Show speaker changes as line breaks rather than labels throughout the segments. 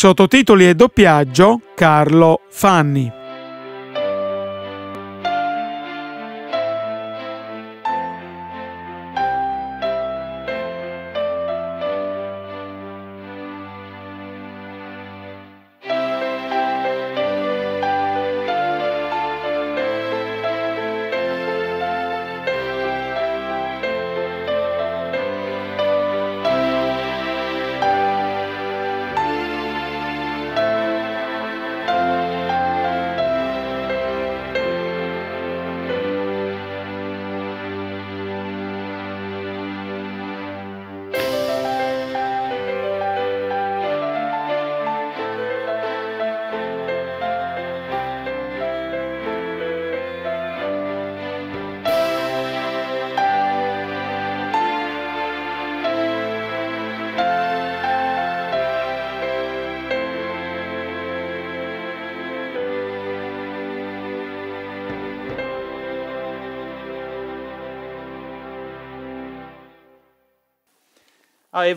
Sottotitoli e doppiaggio Carlo Fanni.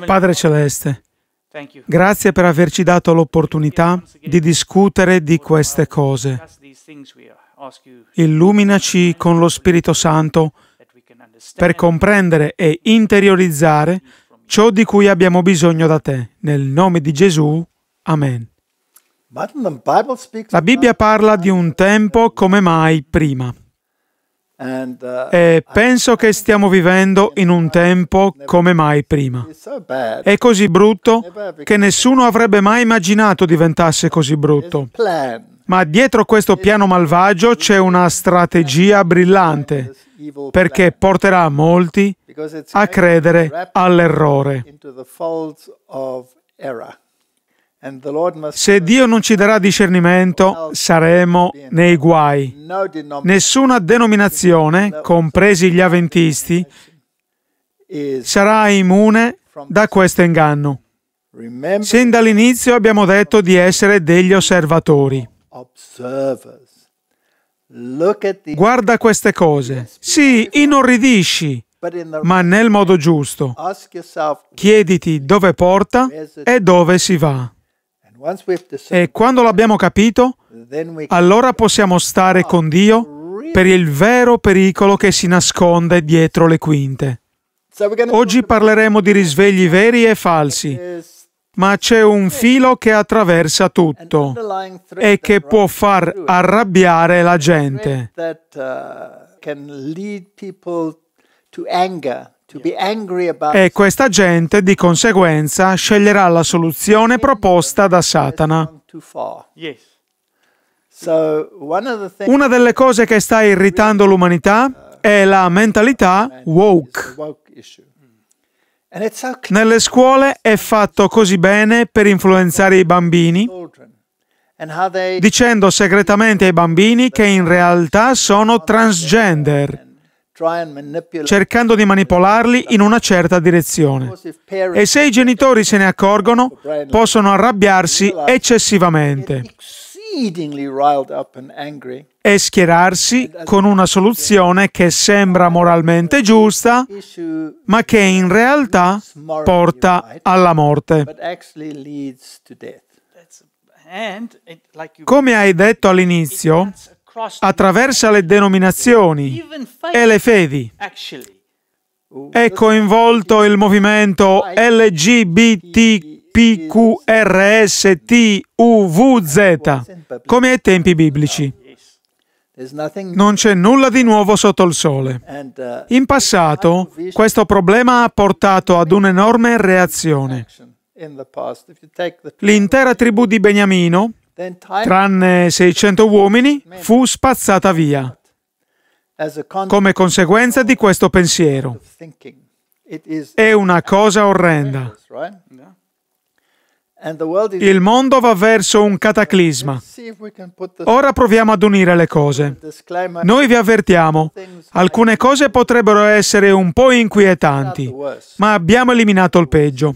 Padre Celeste,
grazie per averci dato l'opportunità di discutere di queste cose. Illuminaci con lo Spirito Santo per comprendere e interiorizzare ciò di cui abbiamo bisogno da te. Nel nome di Gesù. Amen. La Bibbia parla di un tempo come mai prima. Uh, e penso che stiamo vivendo in un tempo come mai prima. È così brutto che nessuno avrebbe mai immaginato diventasse così brutto. Ma dietro questo piano malvagio c'è una strategia brillante perché porterà molti a credere all'errore. Se Dio non ci darà discernimento, saremo nei guai. Nessuna denominazione, compresi gli avventisti, sarà immune da questo inganno. Sin dall'inizio abbiamo detto di essere degli osservatori. Guarda queste cose. Sì, inorridisci, ma nel modo giusto. Chiediti dove porta e dove si va. E quando l'abbiamo capito, allora possiamo stare con Dio per il vero pericolo che si nasconde dietro le quinte. Oggi parleremo di risvegli veri e falsi, ma c'è un filo che attraversa tutto e che può far arrabbiare la gente.
Uh, e questa
gente di conseguenza sceglierà la soluzione proposta da Satana.
Una delle cose
che sta irritando l'umanità è la mentalità woke. Nelle scuole è fatto così bene per influenzare i bambini, dicendo segretamente ai bambini che in realtà sono transgender cercando di manipolarli in una certa direzione. E se i genitori se ne accorgono, possono arrabbiarsi eccessivamente e schierarsi con una soluzione che sembra moralmente giusta, ma che in realtà porta alla morte. Come hai detto all'inizio, attraversa le denominazioni e le fedi. È coinvolto il movimento LGBTQRSTUVZ, come ai tempi biblici. Non c'è nulla di nuovo sotto il sole. In passato questo problema ha portato ad un'enorme reazione. L'intera tribù di Beniamino tranne 600 uomini, fu spazzata via come conseguenza di questo pensiero. È una cosa orrenda. Il mondo va verso un cataclisma. Ora proviamo ad unire le cose. Noi vi avvertiamo, alcune cose potrebbero essere un po' inquietanti, ma abbiamo eliminato il peggio.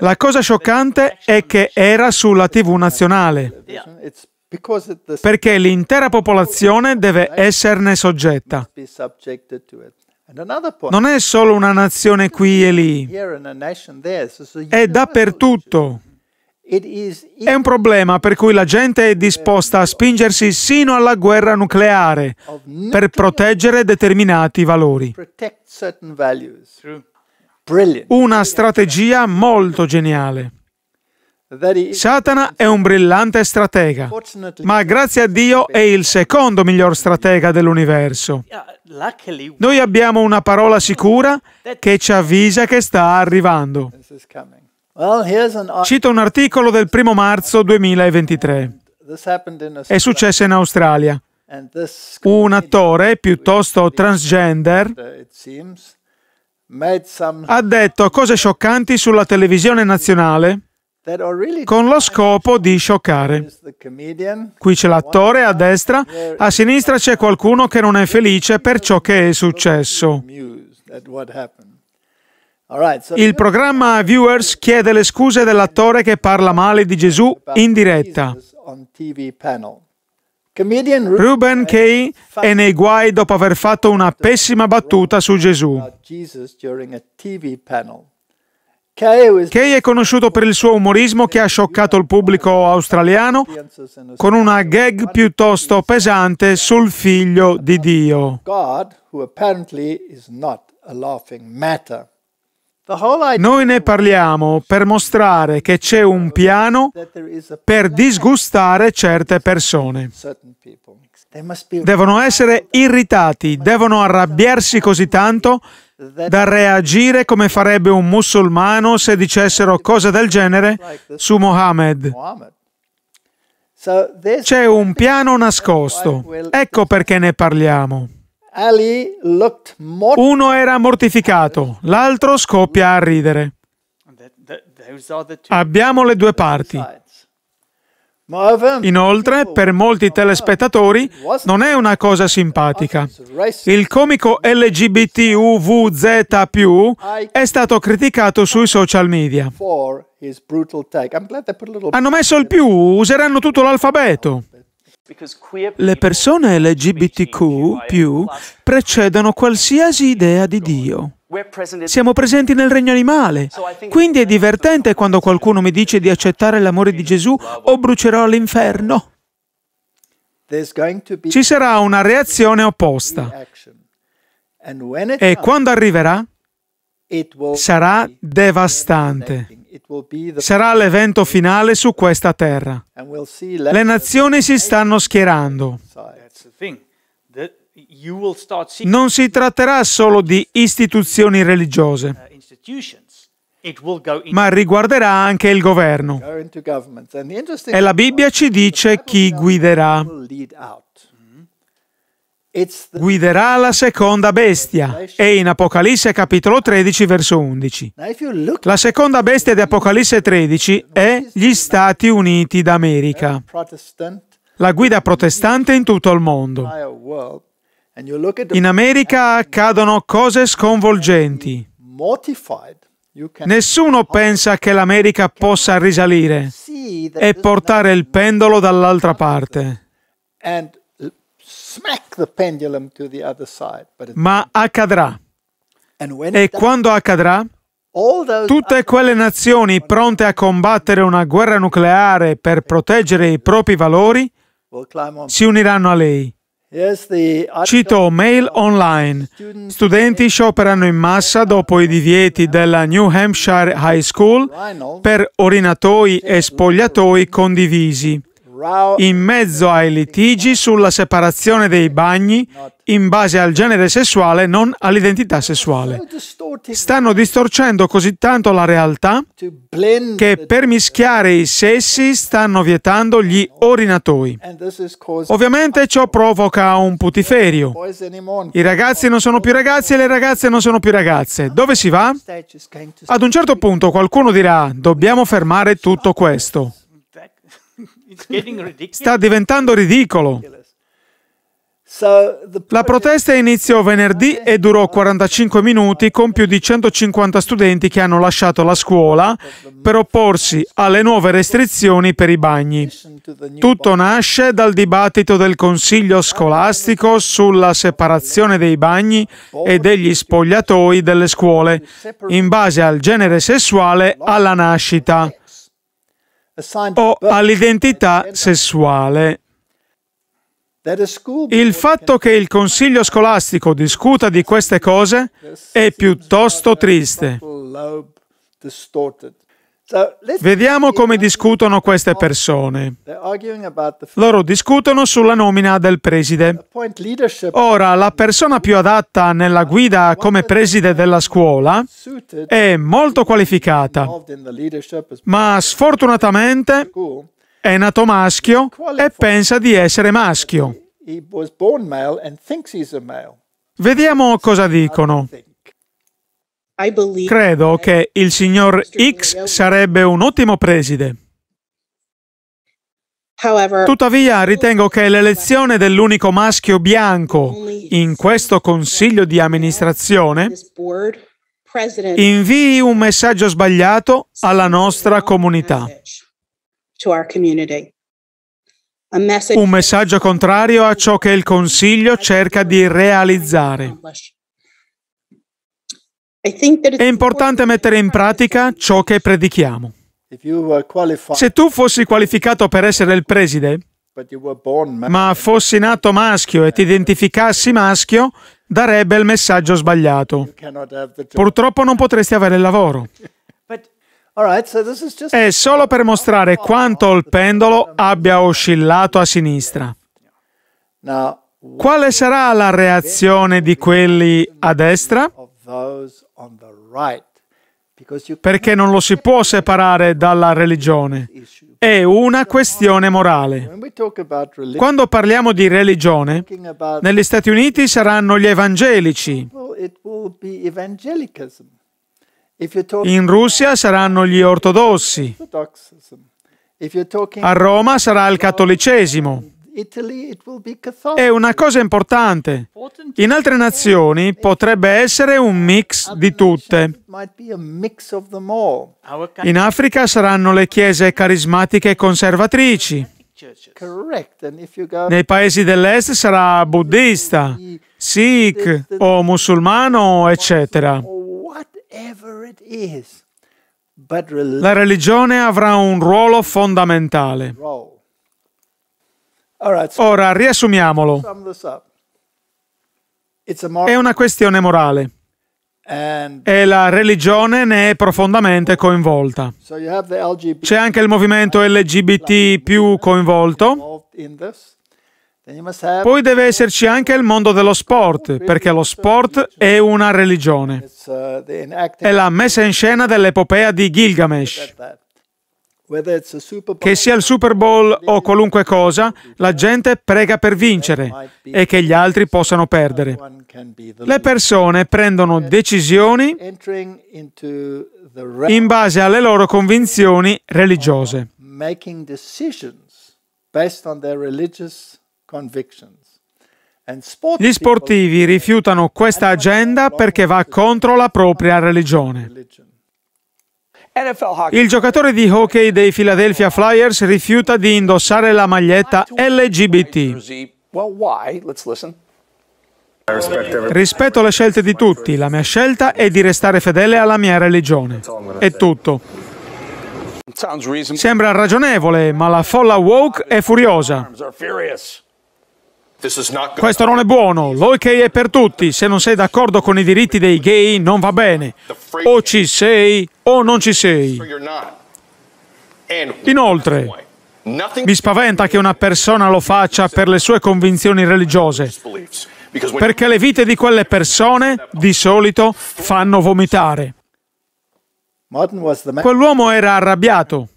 La cosa scioccante è che era sulla TV nazionale, perché l'intera popolazione deve esserne soggetta.
Non è solo una nazione qui e lì, è
dappertutto. È un problema per cui la gente è disposta a spingersi sino alla guerra nucleare per proteggere determinati valori. Una strategia molto geniale. Satana è un brillante stratega, ma grazie a Dio è il secondo miglior stratega dell'universo. Noi abbiamo una parola sicura che ci avvisa che sta arrivando. Cito un articolo del 1 marzo 2023. È successo in Australia. Un attore piuttosto transgender ha detto cose scioccanti sulla televisione nazionale con lo scopo di scioccare. Qui c'è l'attore a destra, a sinistra c'è qualcuno che non è felice per ciò che è successo. Il programma Viewers chiede le scuse dell'attore che parla male di Gesù in diretta. Ruben Kay eh, è nei guai dopo aver fatto una pessima battuta su Gesù. Kay è conosciuto per il suo umorismo che ha scioccato il pubblico australiano con una gag piuttosto pesante sul figlio di Dio.
God, who apparently is not a laughing matter.
Noi ne parliamo per mostrare che c'è un piano per disgustare certe persone. Devono essere irritati, devono arrabbiarsi così tanto da reagire come farebbe un musulmano se dicessero cose del genere su Mohammed. C'è un piano nascosto. Ecco perché ne parliamo. Uno era mortificato, l'altro scoppia a ridere. Abbiamo le due parti. Inoltre, per molti telespettatori non è una cosa simpatica. Il comico LGBTUVZ è stato criticato sui social media. Hanno messo il più, useranno tutto l'alfabeto. Le persone LGBTQ precedono qualsiasi idea di Dio. Siamo presenti nel regno animale, quindi è divertente quando qualcuno mi dice di accettare l'amore di Gesù o brucerò all'inferno. Ci sarà una reazione opposta
e quando arriverà
sarà devastante sarà l'evento finale su questa terra. Le nazioni si stanno schierando. Non si tratterà solo di istituzioni religiose,
uh, ma riguarderà anche il governo. E la Bibbia ci
dice chi guiderà guiderà la seconda bestia. È in Apocalisse capitolo 13 verso 11. La seconda bestia di Apocalisse 13 è gli Stati Uniti d'America, la guida protestante in tutto il mondo. In America accadono cose sconvolgenti.
Nessuno
pensa che l'America possa risalire e portare il pendolo dall'altra parte ma accadrà. E quando accadrà,
tutte quelle
nazioni pronte a combattere una guerra nucleare per proteggere i propri valori si uniranno a lei. Cito Mail Online. Studenti scioperano in massa dopo i divieti della New Hampshire High School per orinatoi e spogliatoi condivisi in mezzo ai litigi sulla separazione dei bagni in base al genere sessuale, non all'identità sessuale. Stanno distorcendo così tanto la realtà che per mischiare i sessi stanno vietando gli orinatoi. Ovviamente ciò provoca un putiferio. I ragazzi non sono più ragazzi e le ragazze non sono più ragazze. Dove si va? Ad un certo punto qualcuno dirà, dobbiamo fermare tutto questo. Sta diventando ridicolo. La protesta iniziò venerdì e durò 45 minuti con più di 150 studenti che hanno lasciato la scuola per opporsi alle nuove restrizioni per i bagni. Tutto nasce dal dibattito del Consiglio scolastico sulla separazione dei bagni e degli spogliatoi delle scuole in base al genere sessuale alla nascita o all'identità sessuale. Il fatto che il Consiglio scolastico discuta di queste cose è piuttosto triste. Vediamo come discutono queste persone. Loro discutono sulla nomina del preside. Ora, la persona più adatta nella guida come preside della scuola è molto qualificata, ma sfortunatamente è nato maschio e pensa di essere maschio. Vediamo cosa dicono. Credo che il signor X sarebbe un ottimo preside. Tuttavia ritengo che l'elezione dell'unico maschio bianco in questo consiglio di amministrazione invii un messaggio sbagliato alla nostra comunità. Un messaggio contrario a ciò che il Consiglio cerca di realizzare. È importante mettere in pratica ciò che predichiamo. Se tu fossi qualificato per essere il preside, ma fossi nato maschio e ti identificassi maschio, darebbe il messaggio sbagliato. Purtroppo non potresti avere il lavoro. È solo per mostrare quanto il pendolo abbia oscillato a sinistra. Quale sarà la reazione di quelli a destra? Perché non lo si può separare dalla religione. È una questione morale.
Quando parliamo di religione, negli Stati
Uniti saranno gli evangelici.
In Russia
saranno gli ortodossi.
A Roma sarà il cattolicesimo.
È una cosa importante. In altre nazioni potrebbe essere un mix di tutte. In Africa saranno le chiese carismatiche conservatrici. Nei paesi dell'est sarà buddista, sikh o musulmano, eccetera. La religione avrà un ruolo fondamentale. Ora riassumiamolo. È una questione morale
e
la religione ne è profondamente coinvolta. C'è anche il movimento LGBT più coinvolto. Poi deve esserci anche il mondo dello sport, perché lo sport è una religione. Uh, è la messa in scena dell'epopea di Gilgamesh. Che sia il Super Bowl o qualunque cosa, la gente prega per vincere e che gli altri possano perdere. Le persone prendono decisioni in base alle loro convinzioni religiose. Gli sportivi rifiutano questa agenda perché va contro la propria religione. Il giocatore di hockey dei Philadelphia Flyers rifiuta di indossare la maglietta LGBT. Rispetto le scelte di tutti, la mia scelta è di restare fedele alla mia religione. È tutto. Sembra ragionevole, ma la folla woke è furiosa. Questo non è buono, l'OK è per tutti, se non sei d'accordo con i diritti dei gay non va bene. O ci sei o non ci sei. Inoltre, mi spaventa che una persona lo faccia per le sue convinzioni religiose, perché le vite di quelle persone di solito fanno vomitare. Quell'uomo era arrabbiato.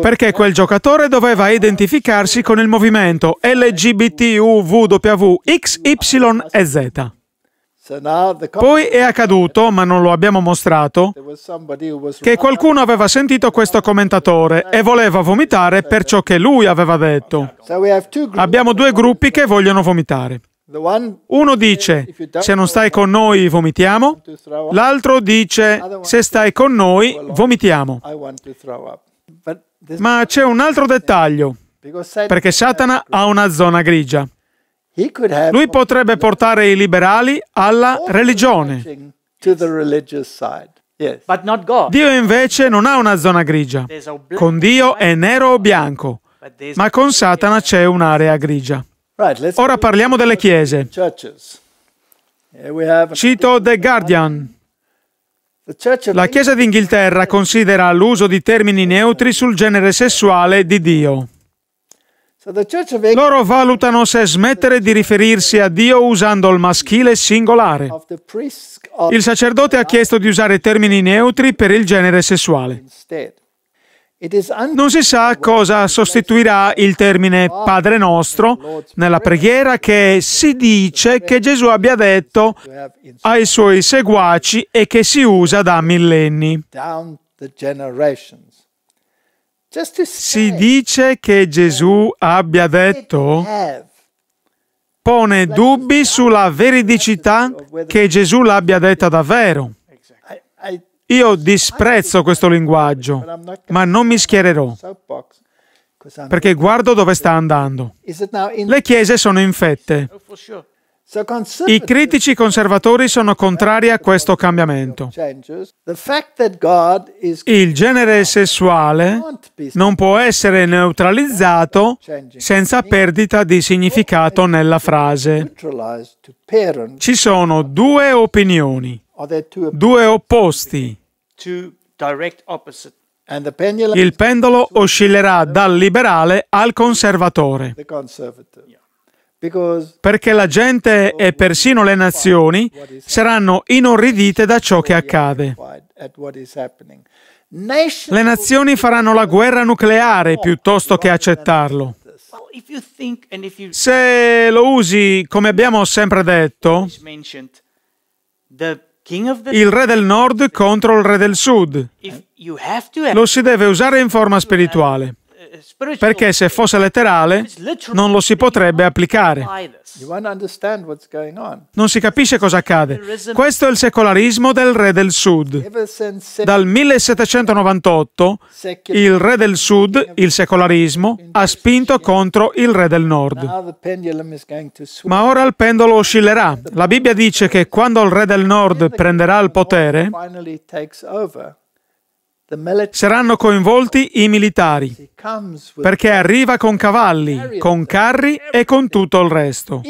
Perché quel giocatore doveva identificarsi con il movimento LGBTUWXYZ. Poi è accaduto, ma non lo abbiamo mostrato, che qualcuno aveva sentito questo commentatore e voleva vomitare per ciò che lui aveva detto. Abbiamo due gruppi che vogliono vomitare. Uno dice, se non stai con noi vomitiamo, l'altro dice, se stai con noi vomitiamo. Ma c'è un altro dettaglio, perché Satana ha una zona grigia. Lui potrebbe portare i liberali alla religione. Dio invece non ha una zona grigia. Con Dio è nero o bianco, ma con Satana c'è un'area grigia. Ora parliamo delle chiese. Cito The Guardian. La Chiesa d'Inghilterra considera l'uso di termini neutri sul genere sessuale di Dio. Loro valutano se smettere di riferirsi a Dio usando il maschile singolare. Il sacerdote ha chiesto di usare termini neutri per il genere sessuale. Non si sa cosa sostituirà il termine Padre nostro nella preghiera che si dice che Gesù abbia detto ai suoi seguaci e che si usa da millenni. Si dice che Gesù abbia detto pone dubbi sulla veridicità che Gesù l'abbia detta davvero. Io disprezzo questo linguaggio, ma non mi schiererò, perché guardo dove sta andando. Le chiese sono infette.
Oh, i critici
conservatori sono contrari a questo cambiamento. Il genere sessuale non può essere neutralizzato senza perdita di significato nella frase. Ci sono due opinioni, due opposti. Il pendolo oscillerà dal liberale al conservatore perché la gente e persino le nazioni saranno inorridite da ciò che accade. Le nazioni faranno la guerra nucleare piuttosto che accettarlo. Se lo usi, come abbiamo sempre detto, il re del nord contro il re del sud, lo si deve usare in forma spirituale. Eh, perché se fosse letterale non lo si potrebbe applicare. Non si capisce cosa accade. Questo è il secolarismo del re del Sud. Dal 1798 il re del Sud, il secolarismo, ha spinto contro il re del Nord. Ma ora il pendolo oscillerà. La Bibbia dice che quando il re del Nord prenderà il potere, Saranno coinvolti i militari, perché arriva con cavalli, con carri e con tutto il resto.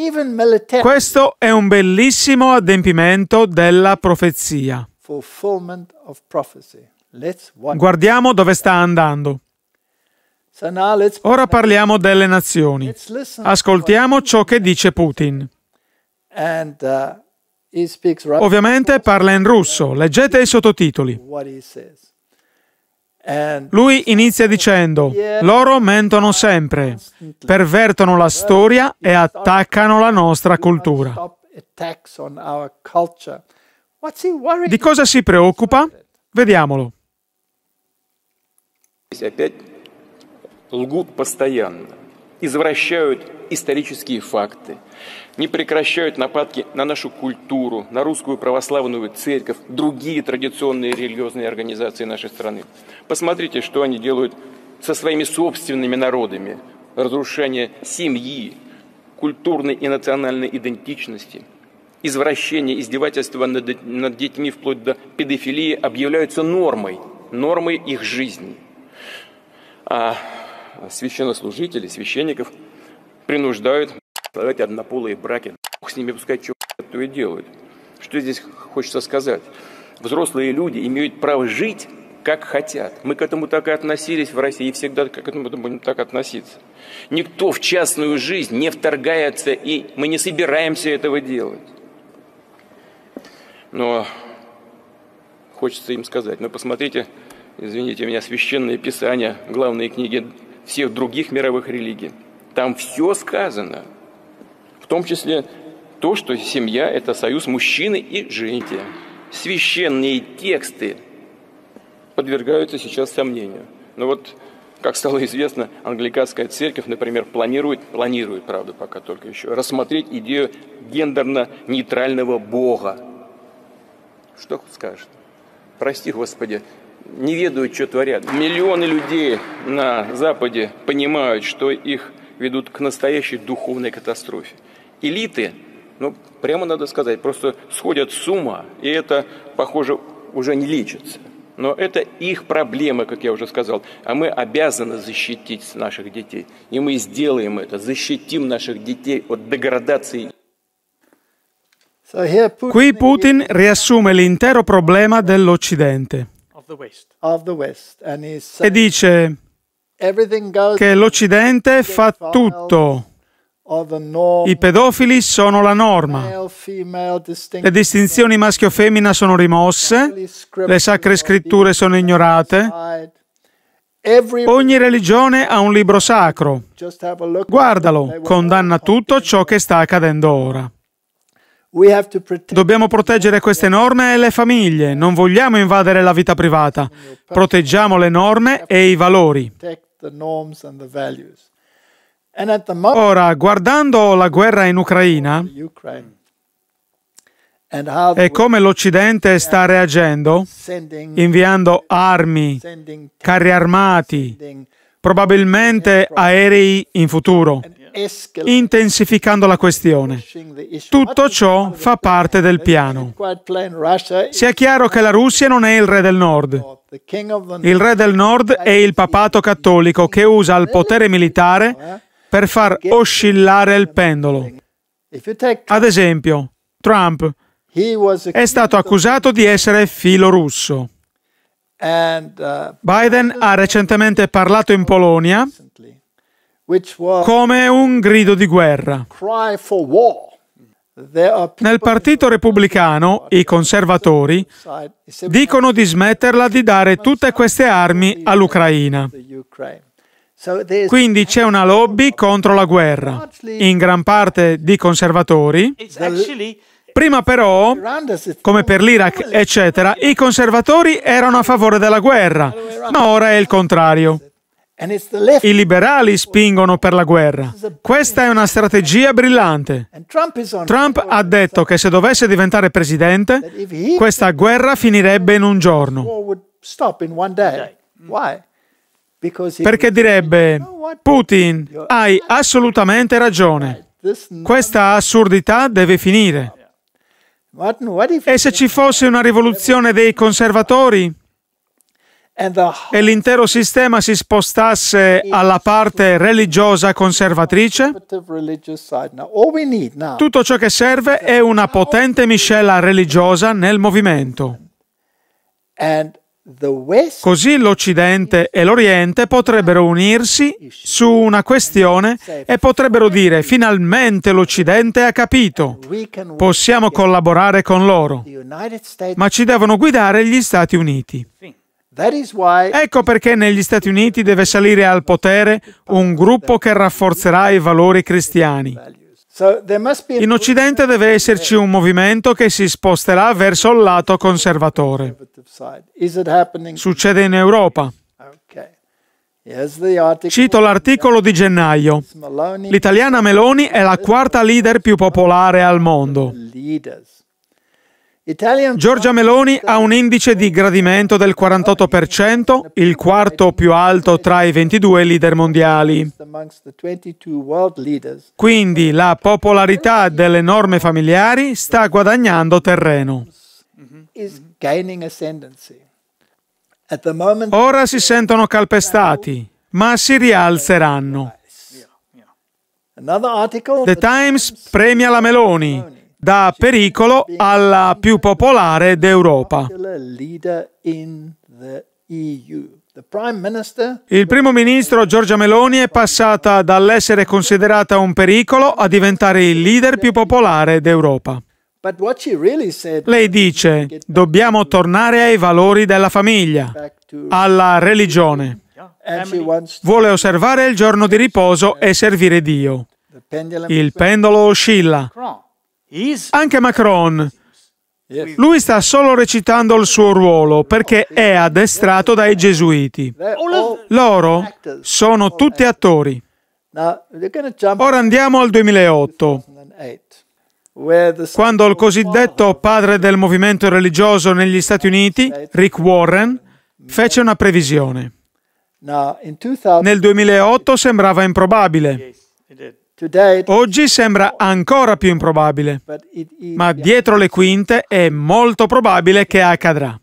Questo è un bellissimo adempimento della profezia. Guardiamo dove sta andando.
Ora parliamo
delle nazioni. Ascoltiamo ciò che dice Putin.
Uh, Ovviamente
parla in russo, leggete i sottotitoli. Lui inizia dicendo, loro mentono sempre, pervertono la storia e attaccano la nostra cultura. Di cosa si preoccupa? Vediamolo.
Лгут постоянно. извращают исторические факты, не прекращают нападки на нашу культуру, на русскую православную церковь, другие традиционные религиозные организации нашей страны. Посмотрите, что они делают со своими собственными народами. Разрушение семьи, культурной и национальной идентичности, извращение, издевательства над, над детьми вплоть до педофилии объявляются нормой, нормой их жизни. А священнослужителей, священников принуждают создавать однополые браки. с ними пускать, что то и делают. Что здесь хочется сказать? Взрослые люди имеют право жить, как хотят. Мы к этому так и относились в России и всегда к этому будем так относиться. Никто в частную жизнь не вторгается, и мы не собираемся этого делать. Но хочется им сказать, но «Ну, посмотрите, извините меня, священные Писания, главные книги всех других мировых религий. Там все сказано, в том числе то, что семья – это союз мужчины и женщины. Священные тексты подвергаются сейчас сомнению. Но вот, как стало известно, англиканская церковь, например, планирует, планирует, правда, пока только еще, рассмотреть идею гендерно-нейтрального Бога. Что скажет? Прости, Господи, не ведают, что творят. Миллионы людей на Западе понимают, что их ведут к настоящей духовной катастрофе. Элиты, ну, прямо надо сказать, просто сходят с ума, и это, похоже, уже не лечится. Но это их проблема, как я уже сказал. А мы обязаны защитить наших детей. И мы сделаем это. Защитим наших детей от деградации.
Qui Putin riassume l'intero problema dell'Occidente.
e dice che l'Occidente fa tutto. I pedofili sono la norma. Le
distinzioni maschio-femmina sono rimosse, le sacre scritture sono ignorate. Ogni religione ha un libro sacro. Guardalo, condanna tutto ciò che sta accadendo ora. Dobbiamo proteggere queste norme e le famiglie, non vogliamo invadere la vita privata. Proteggiamo le norme e i valori. Ora, guardando la guerra in Ucraina e come l'Occidente sta reagendo, inviando armi, carri armati, probabilmente aerei in futuro intensificando la questione. Tutto ciò fa parte del piano. Sia chiaro che la Russia non è il re del nord. Il re del nord è il papato cattolico che usa il potere militare per far oscillare il pendolo. Ad esempio, Trump è stato accusato di essere filo russo. Uh, Biden ha recentemente parlato in Polonia come un grido di guerra. Nel Partito Repubblicano i conservatori dicono di smetterla di dare tutte queste armi all'Ucraina. Quindi c'è una lobby contro la guerra, in gran parte di conservatori. Prima però, come per l'Iraq, eccetera, i conservatori erano a favore della guerra, ma ora è il contrario. I liberali spingono per la guerra. Questa è una strategia brillante. Trump ha detto che se dovesse diventare presidente, questa guerra finirebbe in un giorno.
Mm. Perché direbbe,
Putin, hai assolutamente ragione. Questa assurdità deve finire. E se ci fosse una rivoluzione dei conservatori? e l'intero sistema si spostasse alla parte religiosa conservatrice? Tutto ciò che serve è una potente miscela religiosa nel movimento. Così l'Occidente e l'Oriente potrebbero unirsi su una questione e potrebbero dire finalmente l'Occidente ha capito, possiamo collaborare con loro, ma ci devono guidare gli Stati Uniti. Ecco perché negli Stati Uniti deve salire al potere un gruppo che rafforzerà i valori cristiani.
In Occidente
deve esserci un movimento che si sposterà verso il lato conservatore. Succede in Europa.
Cito l'articolo di gennaio. L'italiana Meloni è la quarta
leader più popolare al mondo. Giorgia Meloni ha un indice di gradimento del 48%, il quarto più alto tra i 22 leader mondiali. Quindi la popolarità delle norme familiari sta guadagnando terreno. Mm-hmm. Ora si sentono calpestati, ma si rialzeranno.
The Times
premia la Meloni, da pericolo alla più popolare d'Europa. Il primo ministro Giorgia Meloni è passata dall'essere considerata un pericolo a diventare il leader più popolare d'Europa. Lei dice, dobbiamo tornare ai valori della famiglia, alla religione. Vuole osservare il giorno di riposo e servire Dio. Il pendolo oscilla. Anche Macron. Lui sta solo recitando il suo ruolo perché è addestrato dai gesuiti. Loro sono tutti attori. Ora andiamo al 2008, quando il cosiddetto padre del movimento religioso negli Stati Uniti, Rick Warren, fece una previsione. Nel 2008 sembrava improbabile, Oggi sembra ancora più improbabile, ma dietro le quinte è molto probabile che accadrà.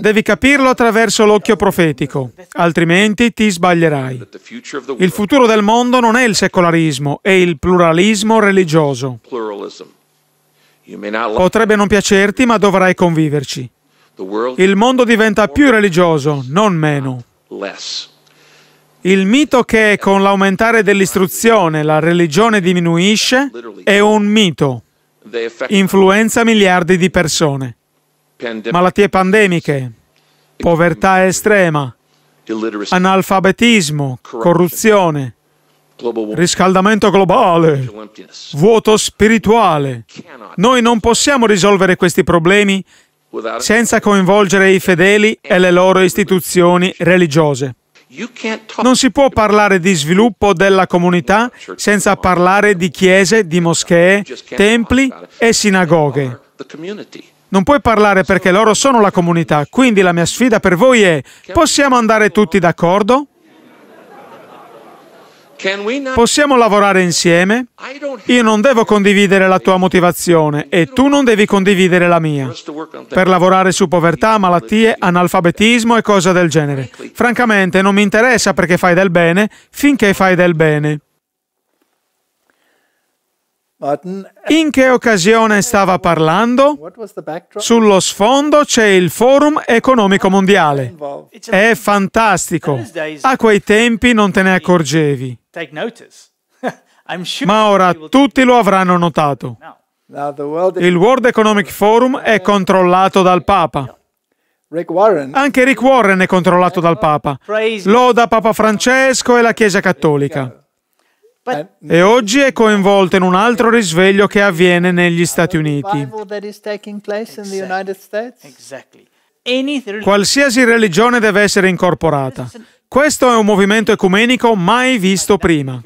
Devi capirlo attraverso l'occhio profetico, altrimenti ti sbaglierai. Il futuro del mondo non è il secolarismo, è il pluralismo religioso.
Potrebbe non piacerti, ma dovrai
conviverci. Il mondo diventa più religioso, non meno. Il mito che con l'aumentare dell'istruzione la religione diminuisce è un mito. Influenza miliardi di persone. Malattie pandemiche, povertà estrema,
analfabetismo, corruzione, riscaldamento globale,
vuoto spirituale. Noi non possiamo risolvere questi problemi senza coinvolgere i fedeli e le loro istituzioni religiose. Non si può parlare di sviluppo della comunità senza parlare di chiese, di moschee, templi e sinagoghe. Non puoi parlare perché loro sono la comunità, quindi la mia sfida per voi è, possiamo andare tutti d'accordo? Possiamo lavorare insieme? Io non devo condividere la tua motivazione e tu non devi condividere la mia per lavorare su povertà, malattie, analfabetismo e cose del genere. Francamente non mi interessa perché fai del bene finché fai del bene. In che occasione stava parlando? Sullo sfondo c'è il Forum economico mondiale. È fantastico. A quei tempi non te ne accorgevi.
Ma ora tutti
lo avranno notato. Il World Economic Forum è controllato dal Papa. Anche Rick Warren è controllato dal Papa. Loda Papa Francesco e la Chiesa Cattolica. Eh, e oggi è coinvolta in un altro risveglio che avviene negli Stati Uniti. Qualsiasi religione deve essere incorporata. Questo è un movimento ecumenico mai visto prima.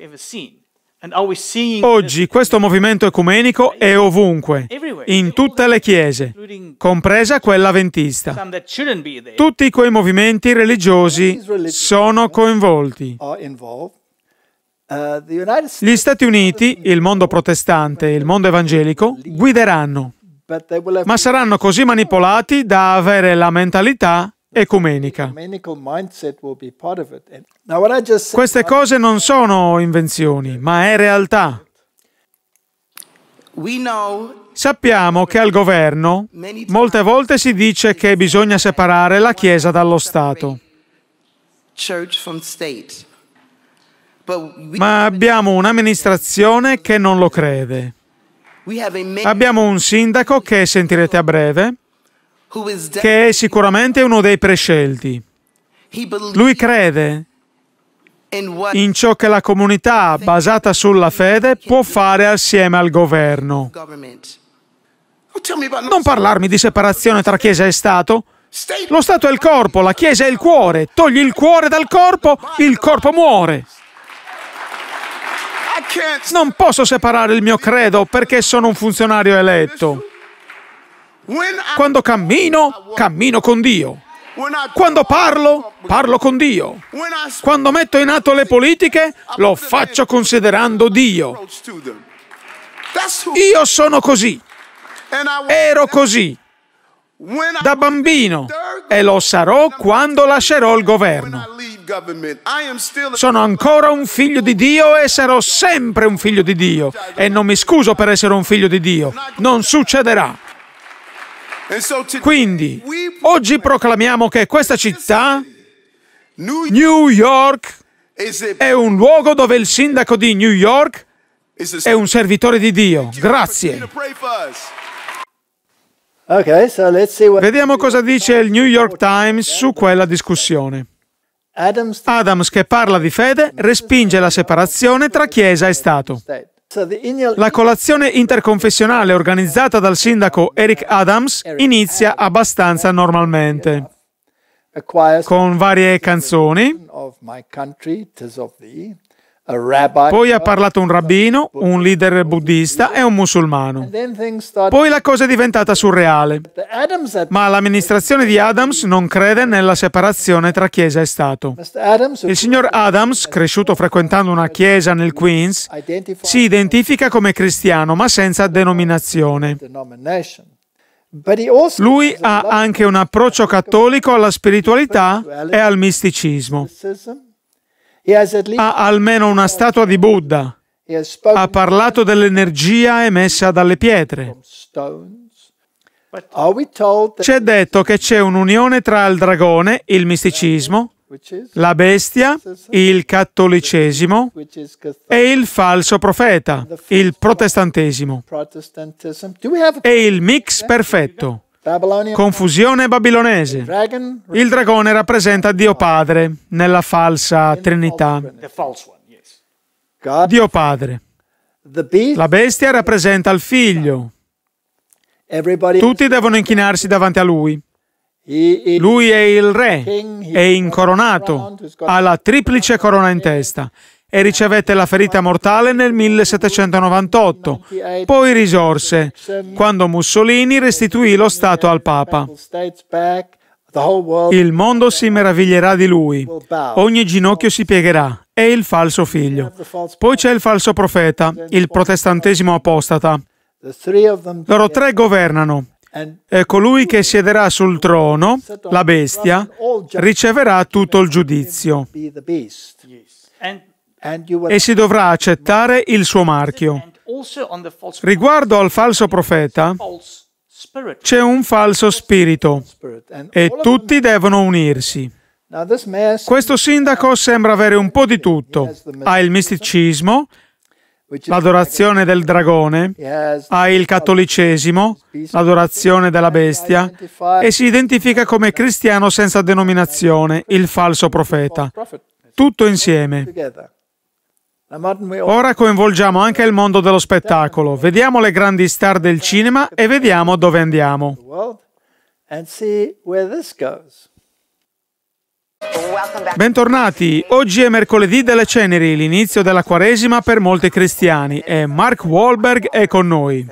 Oggi questo movimento ecumenico è ovunque, in tutte le chiese, compresa quella ventista. Tutti quei movimenti religiosi sono coinvolti.
Uh, Gli
Stati Uniti, il mondo protestante e il mondo evangelico guideranno, ma saranno così manipolati da avere la mentalità ecumenica. Queste cose non sono invenzioni, ma è realtà. Sappiamo che al governo molte volte si dice che bisogna separare la Chiesa dallo Stato ma abbiamo un'amministrazione che non lo crede. Abbiamo un sindaco che sentirete a breve, che è sicuramente uno dei prescelti. Lui crede in ciò che la comunità basata sulla fede può fare assieme al governo. Oh, non parlarmi di separazione tra Chiesa e Stato. Lo Stato è il corpo, la Chiesa è il cuore. Togli il cuore dal corpo, il corpo muore. Non posso separare il mio credo perché sono un funzionario eletto. Quando cammino, cammino con Dio.
Quando parlo,
parlo con Dio. Quando metto in atto le politiche, lo faccio considerando Dio. Io sono così. Ero così da bambino e lo sarò quando lascerò il governo. Sono ancora un figlio di Dio e sarò sempre un figlio di Dio e non mi scuso per essere un figlio di Dio. Non succederà. Quindi, oggi proclamiamo che questa città, New York, è un luogo dove il sindaco di New York è un servitore di Dio. Grazie.
Okay, so what...
Vediamo cosa dice il New York Times su quella discussione. Adams, che parla di fede, respinge la separazione tra Chiesa e Stato. La colazione interconfessionale organizzata dal sindaco Eric Adams inizia abbastanza normalmente, con varie canzoni,
poi ha parlato
un rabbino, un leader buddista e un musulmano. Poi la cosa è diventata surreale. Ma l'amministrazione di Adams non crede nella separazione tra Chiesa e Stato. Il signor Adams, cresciuto frequentando una chiesa nel Queens, si identifica come cristiano ma senza denominazione. Lui ha anche un approccio cattolico alla spiritualità e al misticismo. Ha almeno una statua di Buddha. Ha parlato dell'energia emessa dalle pietre. Ci è detto che c'è un'unione tra il dragone, il misticismo, la bestia, il cattolicesimo e il falso profeta, il protestantesimo. È il mix perfetto. Confusione babilonese. Il dragone rappresenta Dio Padre nella falsa Trinità. Dio Padre. La bestia rappresenta il figlio. Tutti devono inchinarsi davanti a lui. Lui è il re, è incoronato, ha la triplice corona in testa e ricevette la ferita mortale nel 1798, poi risorse quando Mussolini restituì lo Stato al Papa. Il mondo si meraviglierà di lui, ogni ginocchio si piegherà, è il falso figlio. Poi c'è il falso profeta, il protestantesimo apostata.
Loro tre governano,
e colui che siederà sul trono, la bestia, riceverà tutto il giudizio e si dovrà accettare il suo marchio. Riguardo al falso profeta, c'è un falso spirito e tutti devono unirsi. Questo sindaco sembra avere un po' di tutto. Ha il misticismo, l'adorazione del dragone, ha il cattolicesimo, l'adorazione della bestia e si identifica come cristiano senza denominazione, il falso profeta. Tutto insieme.
Ora coinvolgiamo
anche il mondo dello spettacolo, vediamo le grandi star del cinema e vediamo dove andiamo. Bentornati, oggi è mercoledì delle ceneri, l'inizio della Quaresima per molti cristiani e Mark Wahlberg è con noi.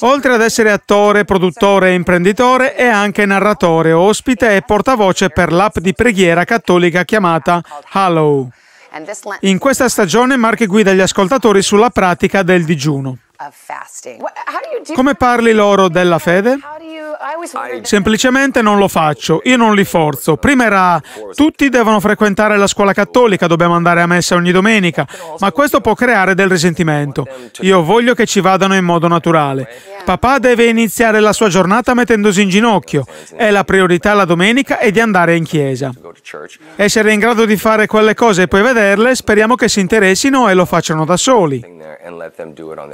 Oltre ad essere attore, produttore e imprenditore, è anche narratore, ospite e portavoce per l'app di preghiera cattolica chiamata Hallow. In questa stagione Mark guida gli ascoltatori sulla pratica del digiuno. Come parli loro della fede? Semplicemente non lo faccio, io non li forzo. Prima era tutti devono frequentare la scuola cattolica, dobbiamo andare a messa ogni domenica, ma questo può creare del risentimento. Io voglio che ci vadano in modo naturale. Papà deve iniziare la sua giornata mettendosi in ginocchio. È la priorità la domenica e di andare in chiesa. Essere in grado di fare quelle cose e poi vederle, speriamo che si interessino e lo facciano da soli.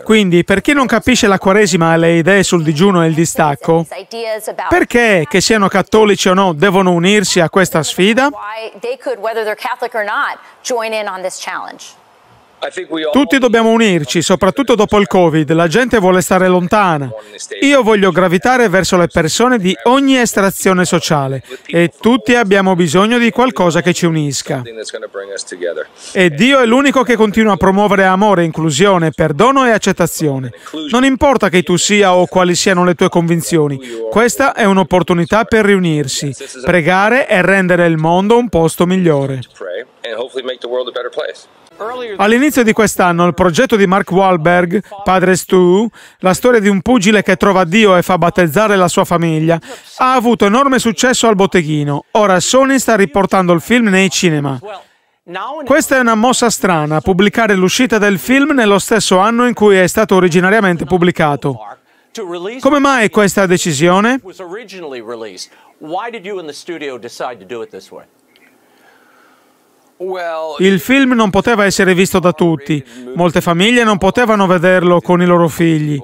Quindi, per chi non capisce la Quaresima e le idee sul digiuno e il distacco, perché, che siano cattolici o no, devono unirsi a questa sfida? Perché che siano cattolici o no unirsi a questa sfida? Tutti dobbiamo unirci, soprattutto dopo il Covid. La gente vuole stare lontana. Io voglio gravitare verso le persone di ogni estrazione sociale e tutti abbiamo bisogno di qualcosa che ci unisca. E Dio è l'unico che continua a promuovere amore, inclusione, perdono e accettazione. Non importa chi tu sia o quali siano le tue convinzioni, questa è un'opportunità per riunirsi, pregare e rendere il mondo un posto migliore.
and hopefully make the world a better place.
All'inizio di quest'anno il progetto di Mark Wahlberg, Padre Stu, la storia di un pugile che trova Dio e fa battezzare la sua famiglia, ha avuto enorme successo al botteghino. Ora Sony sta riportando il film nei cinema. Questa è una mossa strana, pubblicare l'uscita del film nello stesso anno in cui è stato originariamente pubblicato.
Come mai questa decisione? Why did you in the studio decide to do it this way?
Il film non poteva essere visto da tutti, molte famiglie non potevano vederlo con i loro figli,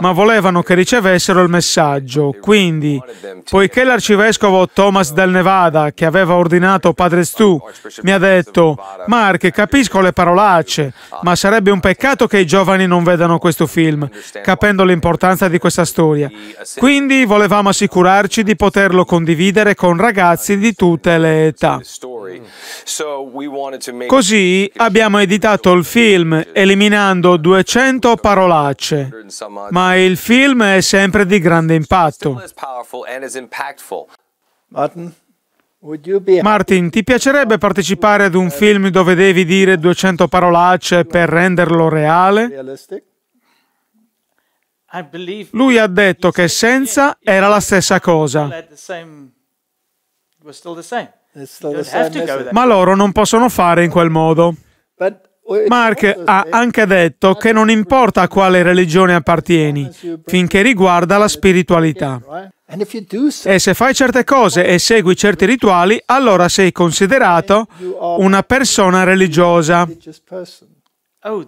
ma volevano che ricevessero il messaggio. Quindi, poiché l'arcivescovo Thomas del Nevada, che aveva ordinato padre Stu, mi ha detto, Mark, capisco le parolacce, ma sarebbe un peccato che i giovani non vedano questo film, capendo l'importanza di questa storia. Quindi volevamo assicurarci di poterlo condividere con ragazzi di tutte le età. Mm. Così abbiamo editato il film eliminando 200 parolacce, ma il film è sempre di grande impatto. Martin? Martin, ti piacerebbe partecipare ad un film dove devi dire 200 parolacce per renderlo reale? Lui ha detto che senza era la stessa cosa ma loro non possono fare in quel modo. Oh, Mark ha anche detto che non importa a quale religione appartieni, finché riguarda la spiritualità. Eh. E se fai certe cose e segui certi rituali, allora sei considerato una persona religiosa.
Oh,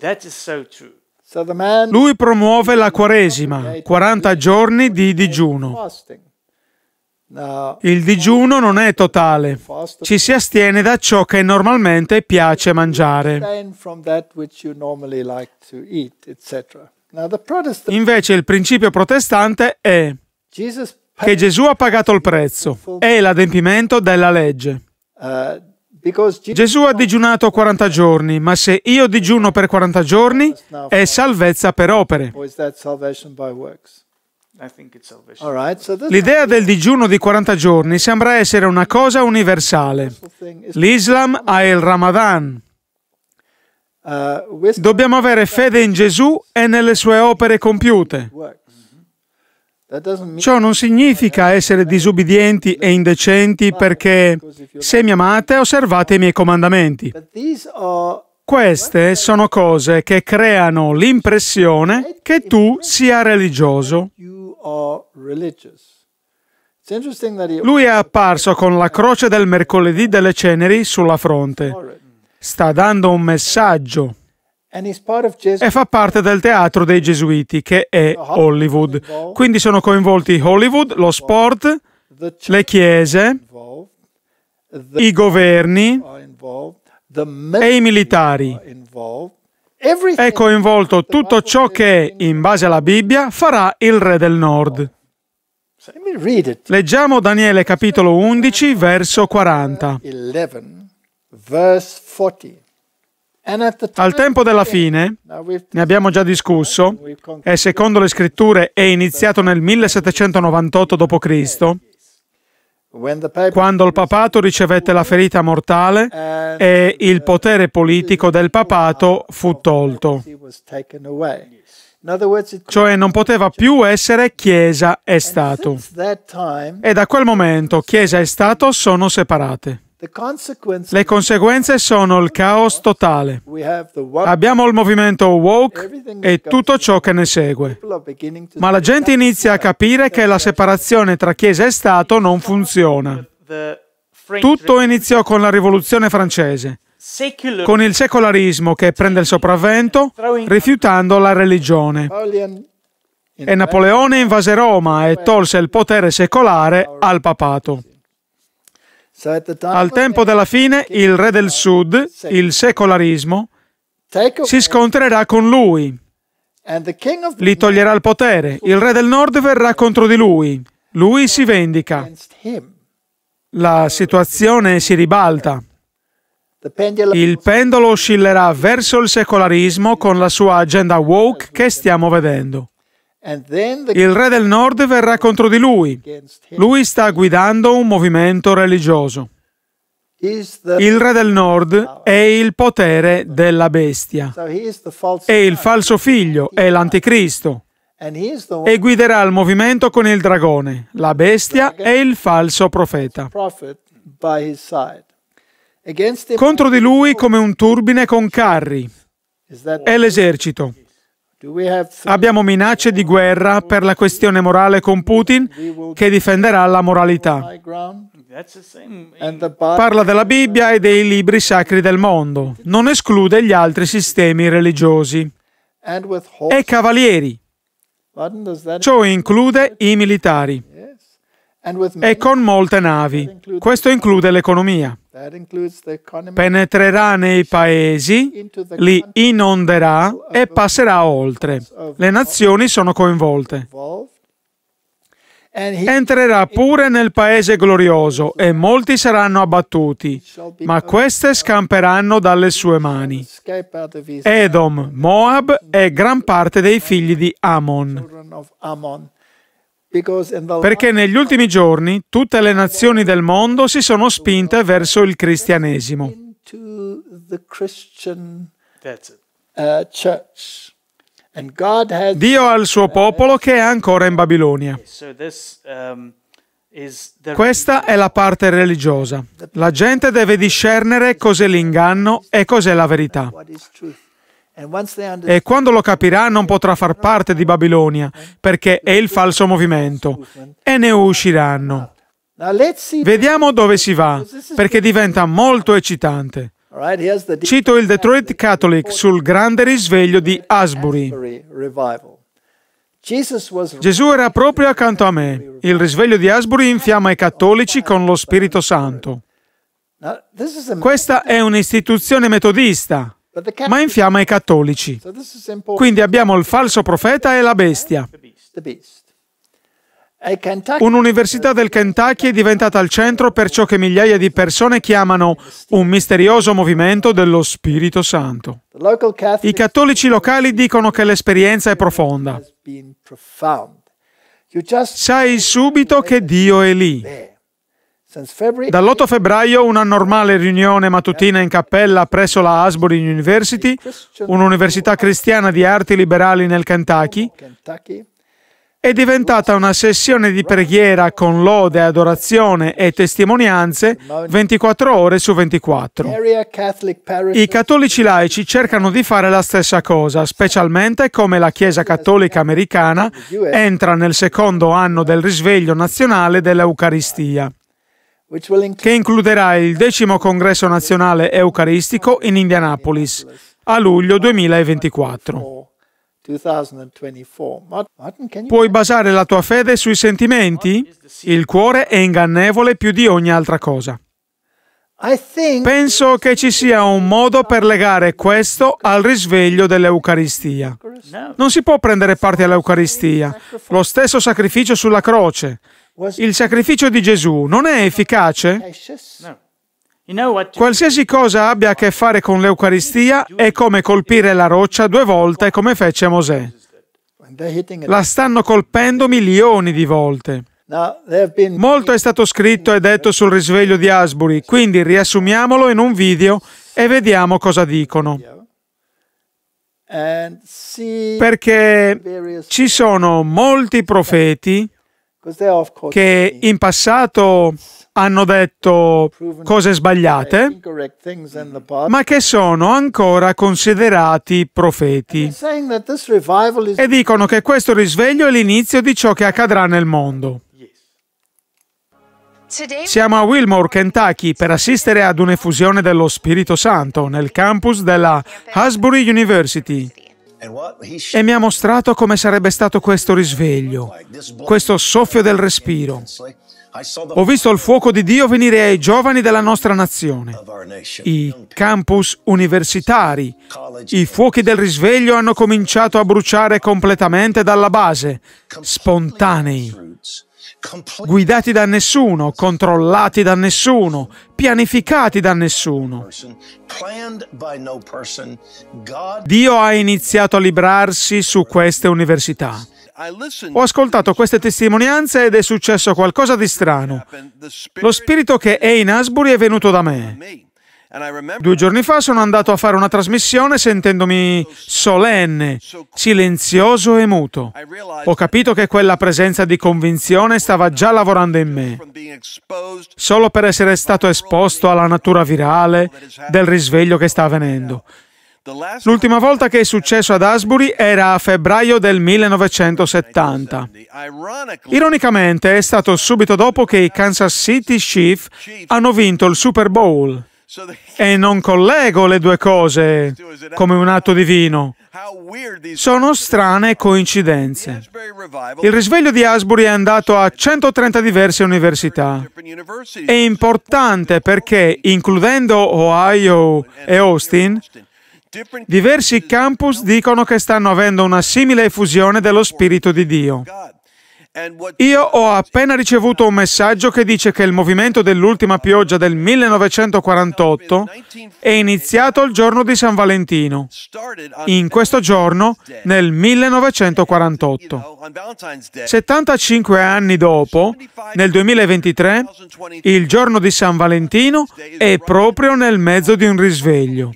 Lui promuove la Quaresima, 40 giorni di digiuno.
Il digiuno non è totale, ci si astiene da ciò che normalmente piace mangiare. Invece il principio protestante è che Gesù ha pagato il prezzo, è l'adempimento della legge. Gesù ha digiunato 40 giorni, ma se io digiuno per 40 giorni è salvezza per opere. L'idea del digiuno di 40 giorni sembra essere una cosa universale. L'Islam ha il Ramadan. Uh, Dobbiamo avere fede in Gesù e nelle sue opere compiute. Ciò non significa essere disubbidienti e indecenti perché se mi amate osservate i miei comandamenti. Queste sono cose che creano l'impressione che tu sia religioso. Lui è apparso con la croce del mercoledì delle ceneri sulla fronte. Sta dando un messaggio
e
fa parte del teatro dei gesuiti, che è Hollywood. Quindi sono coinvolti Hollywood, lo sport, le chiese, i governi e i militari. È coinvolto ecco tutto ciò che, in base alla Bibbia, farà il re del nord. Leggiamo Daniele capitolo 11, verso 40. Al tempo della fine, ne abbiamo già discusso, e secondo le scritture è iniziato nel 1798 d.C., quando il papato ricevette la ferita mortale e uh, il potere politico del papato fu tolto. Cioè non poteva più essere Chiesa e Stato. E da quel momento Chiesa e Stato sono separate. Le conseguenze sono il caos totale. Abbiamo il movimento woke e tutto ciò che ne segue. Ma la gente inizia a capire che la separazione tra Chiesa e Stato non funziona. Tutto iniziò con la rivoluzione francese, con il secolarismo che prende il sopravvento rifiutando la religione. E Napoleone invase Roma e tolse il potere secolare al papato.
Al tempo della fine il re del sud, il
secolarismo, si scontrerà con lui.
Gli toglierà il
potere. Il re del nord verrà contro di lui. Lui si vendica. La situazione si ribalta. Il pendolo oscillerà verso il secolarismo con la sua agenda woke che stiamo vedendo.
Il re del nord
verrà contro di lui. Lui sta guidando un movimento religioso.
Il re del
nord è il potere della bestia. È il falso figlio, è l'anticristo. E guiderà il movimento con il dragone, la bestia e il falso profeta. Contro di lui come un turbine con carri. È l'esercito. Abbiamo minacce di guerra per la questione morale con Putin che difenderà la moralità. Parla della Bibbia e dei libri sacri del mondo, non esclude gli altri sistemi religiosi.
E cavalieri. Ciò
include i militari e con molte navi. Questo include l'economia. Penetrerà nei paesi, li inonderà e passerà oltre. Le nazioni sono coinvolte. Entrerà pure nel paese glorioso e molti saranno abbattuti, ma queste scamperanno dalle sue mani. Edom, Moab e gran parte dei figli di
Amon. Perché negli ultimi
giorni tutte le nazioni del mondo si sono spinte verso il cristianesimo.
Uh, Dio ha il suo
popolo che è ancora in Babilonia. Um, Questa è la parte religiosa. La gente deve discernere cos'è l'inganno e cos'è la verità.
E
quando lo capirà non potrà far parte di Babilonia, perché è il falso movimento, e ne usciranno. Vediamo dove si va, perché diventa molto eccitante. Cito il Detroit Catholic sul grande risveglio di Asbury. Gesù era proprio accanto a me. Il risveglio di Asbury infiamma i cattolici con lo Spirito Santo. Questa è un'istituzione metodista ma infiamma i cattolici. Quindi abbiamo il falso profeta e la bestia.
Un'università
del Kentucky è diventata il centro per ciò che migliaia di persone chiamano un misterioso movimento dello Spirito Santo. I cattolici locali dicono che l'esperienza è profonda. Sai subito che Dio è lì.
Dall'8
febbraio una normale riunione mattutina in cappella presso la Asbury University, un'università cristiana di arti liberali nel Kentucky, è diventata una sessione di preghiera con lode, adorazione e testimonianze 24 ore su 24. I cattolici laici cercano di fare la stessa cosa, specialmente come la Chiesa cattolica americana entra nel secondo anno del risveglio nazionale dell'Eucaristia che includerà il decimo congresso nazionale eucaristico in Indianapolis a luglio 2024. Puoi basare la tua fede sui sentimenti? Il cuore è ingannevole più di ogni altra cosa. Penso che ci sia un modo per legare questo al risveglio dell'Eucaristia. Non si può prendere parte all'Eucaristia, lo stesso sacrificio sulla croce. Il sacrificio di Gesù non è efficace? Qualsiasi cosa abbia a che fare con l'Eucaristia è come colpire la roccia due volte come fece Mosè. La stanno colpendo milioni di volte. Molto è stato scritto e detto sul risveglio di Asbury, quindi riassumiamolo in un video e vediamo cosa dicono.
Perché
ci sono molti profeti che in passato hanno detto cose sbagliate, ma che sono ancora considerati profeti. E dicono che questo risveglio è l'inizio di ciò che accadrà nel mondo. Siamo a Wilmore, Kentucky, per assistere ad un'effusione dello Spirito Santo nel campus della Hasbury University. E mi ha mostrato come sarebbe stato questo risveglio, questo soffio del respiro.
Ho visto il fuoco di
Dio venire ai giovani della nostra nazione. I campus universitari, i fuochi del risveglio hanno cominciato a bruciare completamente dalla base, spontanei guidati da nessuno, controllati da nessuno, pianificati da nessuno. Dio ha iniziato a librarsi su queste università. Ho ascoltato queste testimonianze ed è successo qualcosa di strano. Lo spirito che è in Asbury è venuto da me. Due giorni fa sono andato a fare una trasmissione sentendomi solenne, silenzioso e muto. Ho capito che quella presenza di convinzione stava già lavorando in me. Solo per essere stato esposto alla natura virale del risveglio che sta avvenendo. L'ultima volta che è successo ad Asbury era a febbraio del 1970. Ironicamente è stato subito dopo che i Kansas City Chiefs hanno vinto il Super Bowl e non collego le due cose come un atto divino. Sono strane coincidenze. Il risveglio di Asbury è andato a 130 diverse università. È importante perché, includendo Ohio e Austin, diversi campus dicono che stanno avendo una simile effusione dello Spirito di Dio. Io ho appena ricevuto un messaggio che dice che il movimento dell'ultima pioggia del 1948 è iniziato il giorno di San Valentino, in questo giorno nel 1948. 75 anni dopo, nel 2023, il giorno di San Valentino è proprio nel mezzo di un risveglio.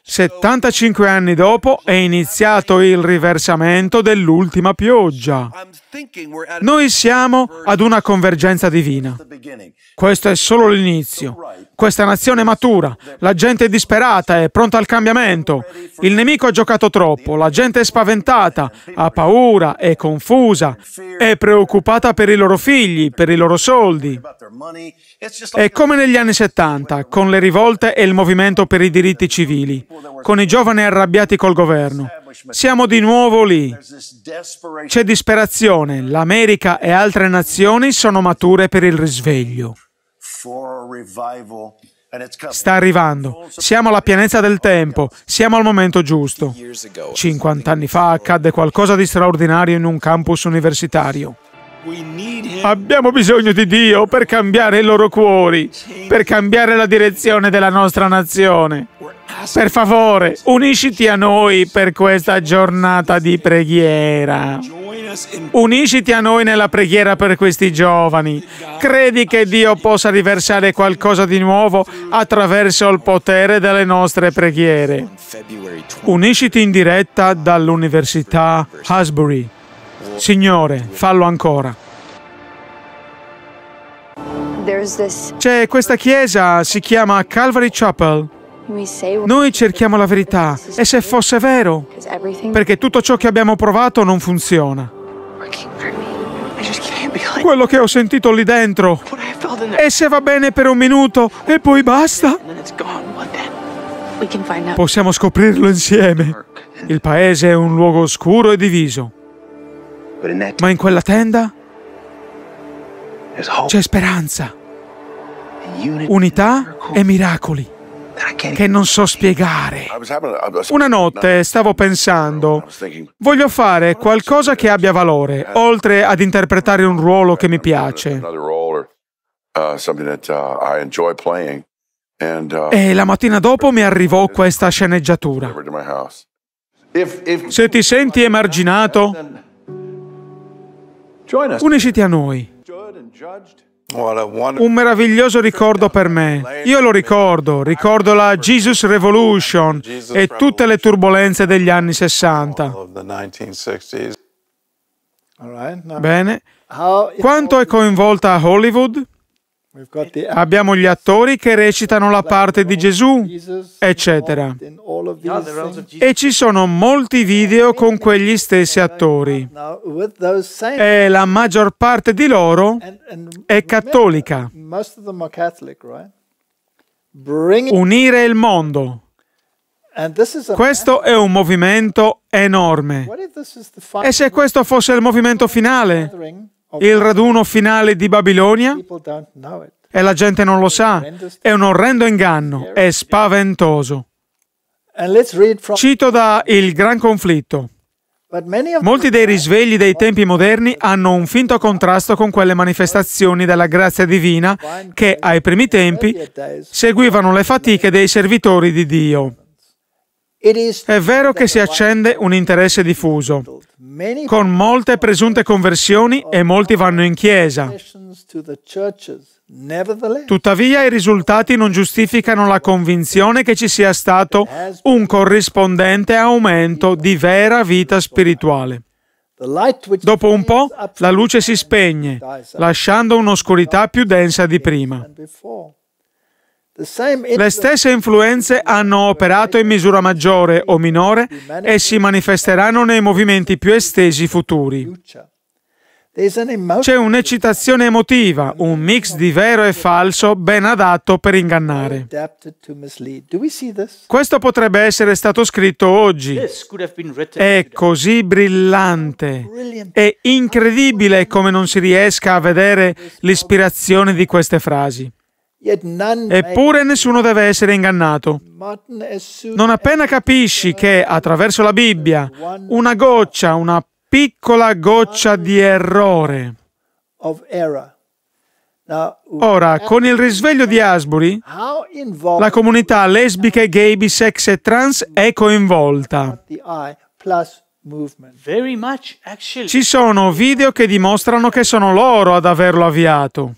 75 anni dopo è iniziato il riversamento dell'ultima pioggia. Noi siamo ad una convergenza divina. Questo è solo l'inizio. Questa nazione è matura, la gente è disperata, è pronta al cambiamento. Il nemico ha giocato troppo, la gente è spaventata, ha paura, è confusa, è preoccupata per i loro figli, per i loro soldi. È come negli anni 70, con le rivolte e il movimento per i diritti civili, con i giovani arrabbiati col governo. Siamo di nuovo lì. C'è disperazione. L'America e altre nazioni sono mature per il risveglio.
Sta arrivando.
Siamo alla pienezza del tempo. Siamo al momento giusto. 50 anni fa accadde qualcosa di straordinario in un campus universitario. Abbiamo bisogno di Dio per cambiare i loro cuori, per cambiare la direzione della nostra nazione. Per favore, unisciti a noi per questa giornata di preghiera. Unisciti a noi nella preghiera per questi giovani. Credi che Dio possa riversare qualcosa di nuovo attraverso il potere delle nostre preghiere. Unisciti in diretta dall'Università Hasbury. Signore, fallo ancora. C'è questa chiesa, si chiama Calvary Chapel. Noi cerchiamo la verità e se fosse vero, perché tutto ciò che abbiamo provato non funziona. Quello che ho sentito lì dentro. E se va bene per un minuto e poi basta? Possiamo scoprirlo insieme. Il paese è un luogo oscuro e diviso. Ma in quella tenda c'è speranza, unità e miracoli che non so spiegare. Una notte stavo pensando, voglio fare qualcosa che abbia valore, oltre ad interpretare un ruolo che mi piace. Uh, uh, uh, e la mattina dopo mi arrivò questa sceneggiatura. Se ti senti emarginato, unisciti a noi.
Un
meraviglioso ricordo per me. Io lo ricordo, ricordo la Jesus Revolution e tutte le turbulenze degli anni 60.
Bene. Quanto
è coinvolta Hollywood? Abbiamo gli attori che recitano la parte di Gesù, eccetera. E ci sono molti video con quegli stessi attori.
E la maggior
parte di loro è cattolica. Unire il mondo. Questo è un movimento enorme. E se questo fosse il movimento finale? il raduno finale di Babilonia? E la gente non lo sa. È un orrendo inganno, è spaventoso. Cito da Il Gran Conflitto. Molti dei risvegli dei tempi moderni hanno un finto contrasto con quelle manifestazioni della grazia divina che ai primi tempi seguivano le fatiche dei servitori di Dio. È vero che si accende un interesse diffuso, con molte presunte conversioni e molti vanno in chiesa. Tuttavia i risultati non giustificano la convinzione che ci sia stato un corrispondente aumento di vera vita spirituale. Dopo un po' la luce si spegne, lasciando un'oscurità più densa di prima. Le stesse influenze hanno operato in misura maggiore o minore e si manifesteranno nei movimenti più estesi futuri. C'è un'eccitazione emotiva, un mix di vero e falso ben adatto per ingannare. Questo potrebbe essere stato scritto oggi. È così brillante. È incredibile come non si riesca a vedere l'ispirazione di queste frasi.
Eppure
nessuno deve essere ingannato. Non appena capisci che attraverso la Bibbia una goccia, una piccola goccia di errore. Ora, con il risveglio di Asbury, la comunità lesbica, gay, bisex e trans è coinvolta. Ci sono video che dimostrano che sono loro ad averlo avviato.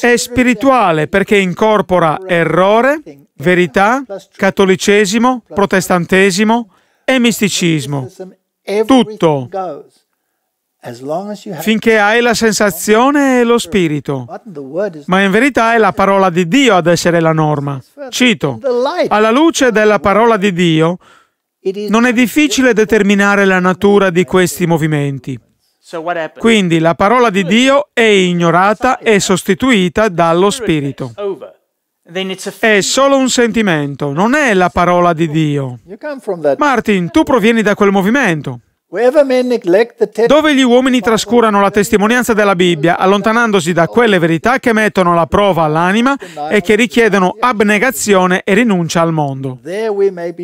È spirituale
perché incorpora errore, verità, cattolicesimo, protestantesimo e misticismo. Tutto. Finché hai la sensazione e lo spirito. Ma in verità è la parola di Dio ad essere la norma. Cito, alla luce della parola di Dio, non è difficile determinare la natura di questi movimenti. Quindi la parola di Dio è ignorata e sostituita dallo Spirito. È solo un sentimento, non è la parola di Dio. Martin, tu provieni da quel movimento. Dove gli uomini trascurano la testimonianza della Bibbia, allontanandosi da quelle verità che mettono la prova all'anima e che richiedono abnegazione e rinuncia al mondo.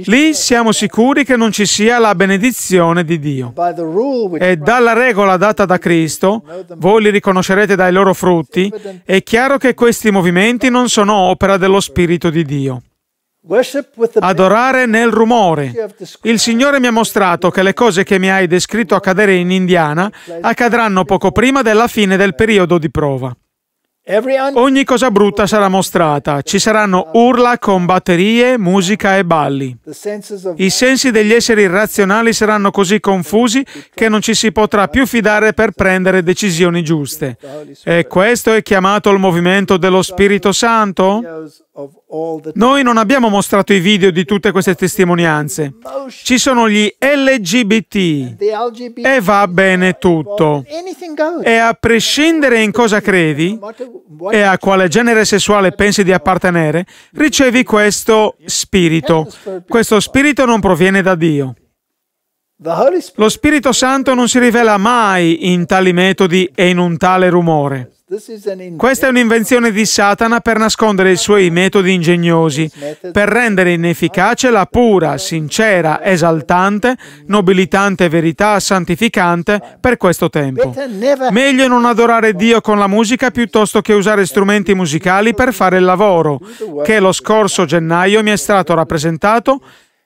Lì siamo sicuri che non ci sia la benedizione di Dio. E dalla regola data da Cristo, voi li riconoscerete dai loro frutti, è chiaro che questi movimenti non sono opera dello Spirito di Dio.
Adorare nel rumore.
Il Signore mi ha mostrato che le cose che mi hai descritto accadere in Indiana accadranno poco prima della fine del periodo di prova. Ogni cosa brutta sarà mostrata, ci saranno urla con batterie, musica e balli. I sensi degli esseri razionali saranno così confusi che non ci si potrà più fidare per prendere decisioni giuste. E questo è chiamato il movimento dello Spirito Santo? Noi non abbiamo mostrato i video di tutte queste testimonianze. Ci sono gli LGBT e va bene tutto. E a prescindere in cosa credi, e a quale genere sessuale pensi di appartenere, ricevi questo spirito. Questo spirito non proviene da Dio. Lo Spirito Santo non si rivela mai in tali metodi e in un tale rumore. Questa è un'invenzione di Satana per nascondere i suoi metodi ingegnosi, per rendere inefficace la pura, sincera, esaltante, nobilitante verità santificante per questo tempo. Meglio non adorare Dio con la musica piuttosto che usare strumenti musicali per fare il lavoro, che lo scorso gennaio mi è stato rappresentato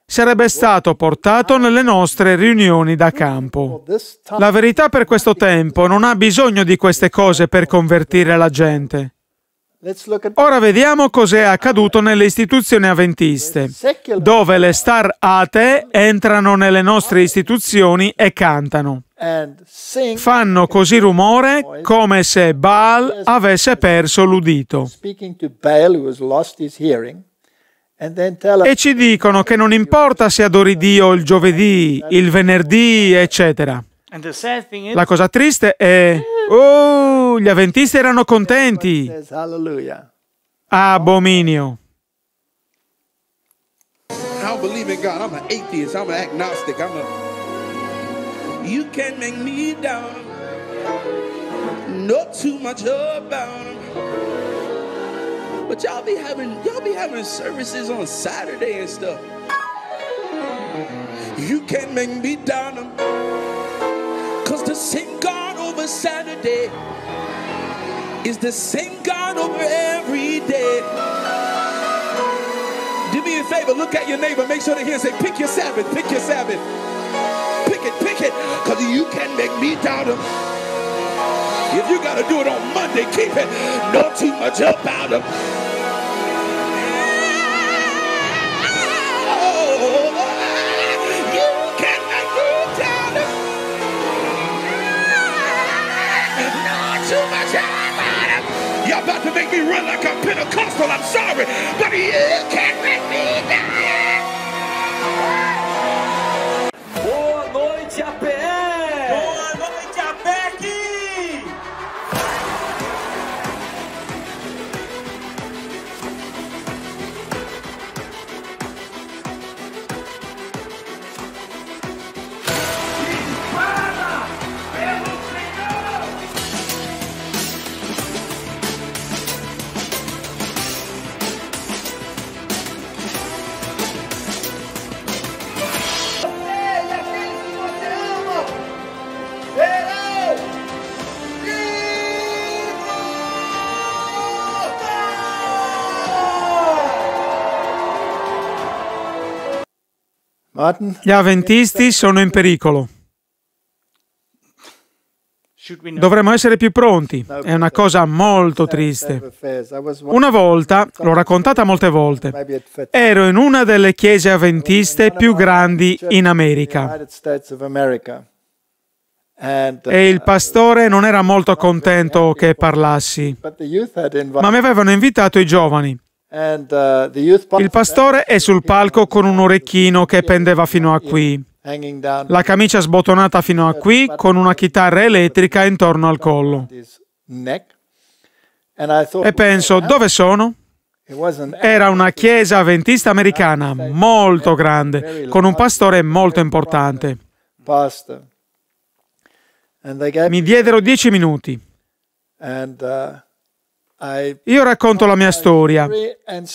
sarebbe stato portato nelle nostre riunioni da campo. La verità per questo tempo non ha bisogno di queste cose per convertire la gente. Ora vediamo cos'è accaduto nelle istituzioni avventiste, dove le star atee entrano nelle nostre istituzioni e cantano. Fanno così rumore come se Baal avesse perso l'udito. E ci dicono che non importa se adori Dio il giovedì, il venerdì, eccetera. La cosa triste è, oh, gli avventisti erano contenti. Abominio. You can't make me down, know too much about him. but
y'all be having y'all be having services on Saturday and stuff. You can't make me down Cause the same God over Saturday is the same God over every day. Do me a favor, look at your neighbor, make sure they hear. and say, pick your Sabbath, pick your Sabbath. Pick it, pick it, cause you can not make me doubt him. If you got to do it on Monday, keep it. No too much about them.
You're about to make me run like I'm Pentecostal.
I'm sorry, but you can't make me die. Boa noite, APL.
Gli avventisti sono in pericolo. Dovremmo essere più pronti. È una cosa molto triste. Una volta, l'ho raccontata molte volte, ero in una delle chiese avventiste più grandi in America.
E
il pastore non era molto contento che parlassi, ma mi avevano invitato i giovani.
Uh, Il
pastore è sul palco con un orecchino che pendeva fino a qui, la camicia sbottonata fino a qui, con una chitarra elettrica intorno al collo.
E penso, dove sono?
Era una chiesa avventista americana molto grande, con un pastore molto importante. Mi diedero dieci minuti. Uh, io racconto la mia storia,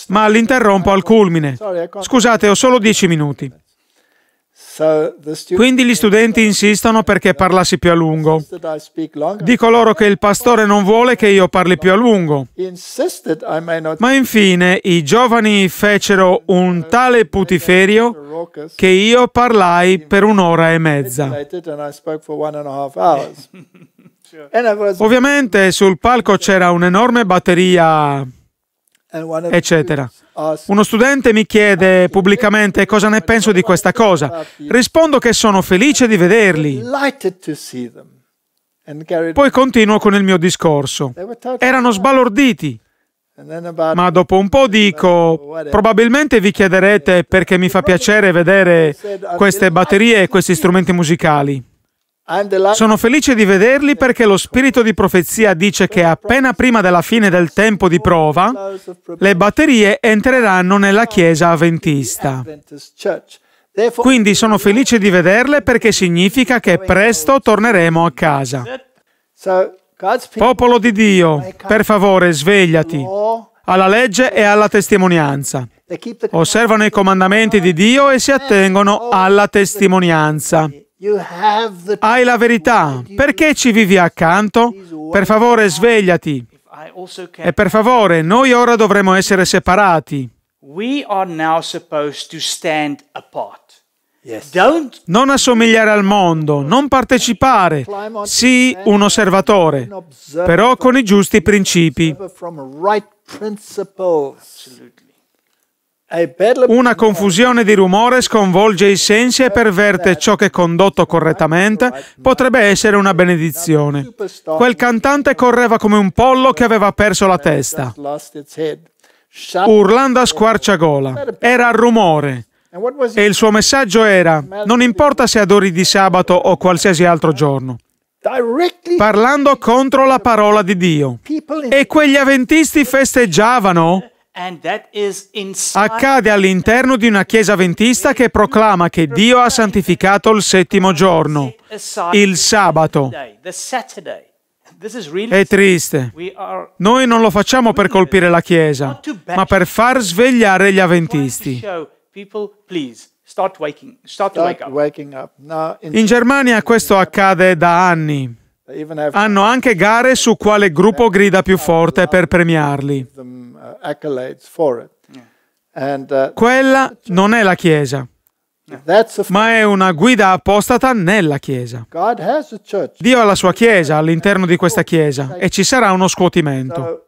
ma l'interrompo al culmine. Scusate, ho solo dieci minuti.
Quindi gli studenti
insistono perché parlassi più a lungo. Dico loro che il pastore non vuole che io parli più a lungo. Ma infine i giovani fecero un tale putiferio che io parlai per un'ora e mezza.
Cioè,
Ovviamente sul palco c'era un'enorme batteria, eccetera. Uno studente mi chiede pubblicamente cosa ne penso di questa cosa. Rispondo che sono felice di vederli. Poi continuo con il mio discorso. Erano sbalorditi. Ma dopo un po' dico, probabilmente vi chiederete perché mi fa piacere vedere queste batterie e questi strumenti musicali. Sono felice di vederli perché lo spirito di profezia dice che appena prima della fine del tempo di prova, le batterie entreranno nella Chiesa avventista. Quindi sono felice di vederle perché significa che presto torneremo a casa. Popolo di Dio, per favore svegliati alla legge e alla testimonianza. Osservano i comandamenti di Dio e si attengono alla testimonianza.
Hai la verità.
Perché ci vivi accanto? Per favore, svegliati. E per favore, noi ora dovremo essere separati. Non assomigliare al mondo, non partecipare, Sì, un osservatore, però con i giusti principi. Eh, una confusione di rumore sconvolge i sensi e perverte ciò che condotto correttamente potrebbe essere una benedizione. Quel cantante correva come un pollo che aveva perso la testa.
Urlando a squarciagola. Era rumore. E il suo messaggio era,
non importa se adori di sabato o qualsiasi altro giorno, parlando contro la parola di Dio. E quegli avventisti festeggiavano Accade all'interno di una chiesa ventista che proclama che Dio ha santificato il settimo giorno, il sabato. È triste. Noi non lo facciamo per colpire la Chiesa, ma per far svegliare gli avventisti. In Germania questo accade da anni. Hanno anche gare su quale gruppo grida più forte per premiarli. Uh, uh, Quella non è la Chiesa, ma è una guida apostata nella Chiesa. Dio ha la sua Chiesa all'interno di questa Chiesa e ci sarà uno scuotimento.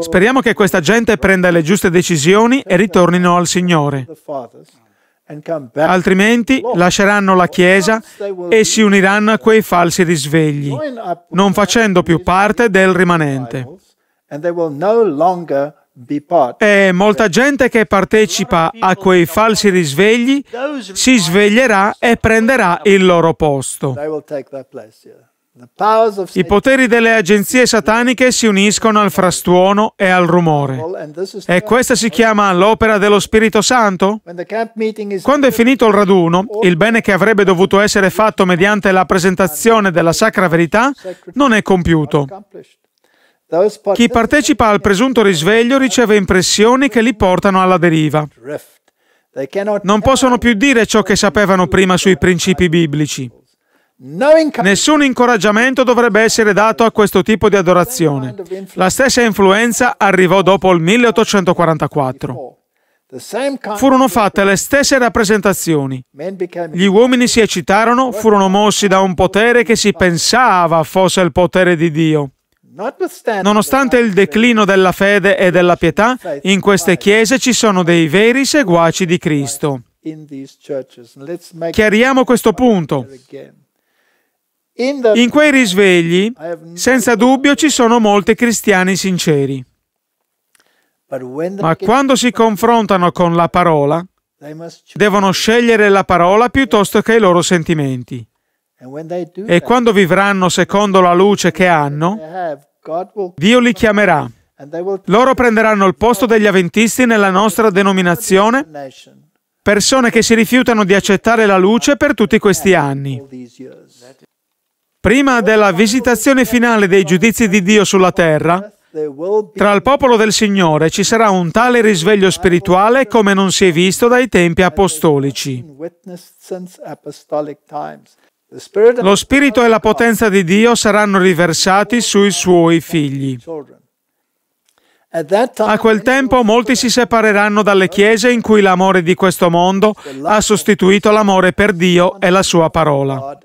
Speriamo che questa
gente prenda le giuste decisioni e ritornino al Signore. Altrimenti lasceranno la Chiesa e si uniranno a quei falsi risvegli, non facendo più parte del rimanente. E molta gente che partecipa a quei falsi risvegli si sveglierà e prenderà il loro posto. I poteri delle agenzie sataniche si uniscono al frastuono e al rumore. E questa si chiama l'opera dello Spirito Santo?
Quando è finito
il raduno, il bene che avrebbe dovuto essere fatto mediante la presentazione della sacra verità non è compiuto. Chi partecipa al presunto risveglio riceve impressioni che li portano alla deriva. Non possono più dire ciò che sapevano prima sui principi biblici. Nessun incoraggiamento dovrebbe essere dato a questo tipo di adorazione. La stessa influenza arrivò dopo il 1844. Furono fatte le stesse rappresentazioni. Gli uomini si eccitarono, furono mossi da un potere che si pensava fosse il potere di Dio. Nonostante il declino della fede e della pietà, in queste chiese ci sono dei veri seguaci di Cristo. Chiariamo questo punto. In quei risvegli, senza dubbio, ci sono molti cristiani sinceri. Ma quando si confrontano con la parola, devono scegliere la parola piuttosto che i loro sentimenti. E quando vivranno secondo la luce che hanno, Dio li chiamerà. Loro prenderanno il posto degli avventisti nella nostra denominazione, persone che si rifiutano di accettare la luce per tutti questi anni prima della visitazione finale dei giudizi di Dio sulla terra, tra il popolo del Signore ci sarà un tale risveglio spirituale come non si è visto dai tempi apostolici. Lo Spirito e la potenza di Dio saranno riversati sui suoi figli. A quel tempo molti si separeranno dalle chiese in cui l'amore di questo mondo ha sostituito l'amore per Dio e la sua parola.